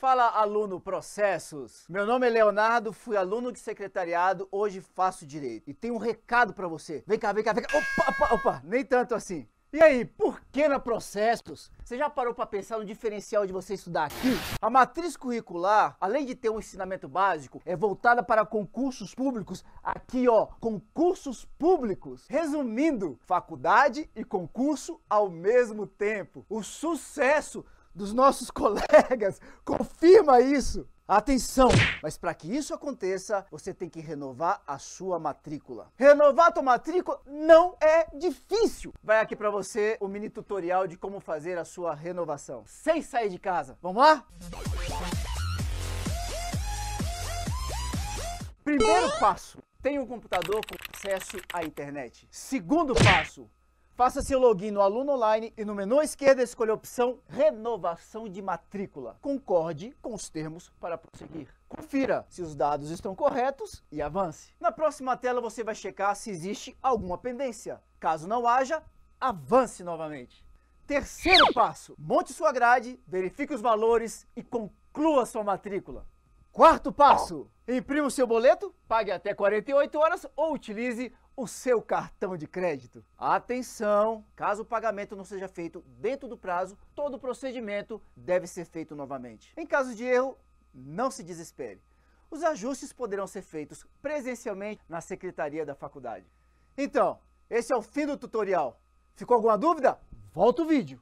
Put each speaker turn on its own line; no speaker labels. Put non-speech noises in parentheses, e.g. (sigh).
Fala aluno processos. Meu nome é Leonardo, fui aluno de secretariado, hoje faço direito. E tenho um recado para você. Vem cá, vem cá, vem cá. Opa, opa, opa, nem tanto assim. E aí, por que na processos? Você já parou para pensar no diferencial de você estudar aqui? A matriz curricular, além de ter um ensinamento básico, é voltada para concursos públicos. Aqui, ó, concursos públicos. Resumindo, faculdade e concurso ao mesmo tempo. O sucesso dos nossos (laughs) colegas confirma isso. Atenção! Mas para que isso aconteça, você tem que renovar a sua matrícula. Renovar a tua matrícula não é difícil. Vai aqui para você o mini tutorial de como fazer a sua renovação sem sair de casa. Vamos lá? Primeiro passo: tenha um computador com acesso à internet. Segundo passo: Faça seu login no Aluno Online e no menu à esquerda escolha a opção Renovação de Matrícula. Concorde com os termos para prosseguir. Confira se os dados estão corretos e avance. Na próxima tela você vai checar se existe alguma pendência. Caso não haja, avance novamente. Terceiro passo: monte sua grade, verifique os valores e conclua sua matrícula. Quarto passo: imprima o seu boleto, pague até 48 horas ou utilize o seu cartão de crédito. Atenção! Caso o pagamento não seja feito dentro do prazo, todo o procedimento deve ser feito novamente. Em caso de erro, não se desespere. Os ajustes poderão ser feitos presencialmente na secretaria da faculdade. Então, esse é o fim do tutorial. Ficou alguma dúvida? Volta o vídeo!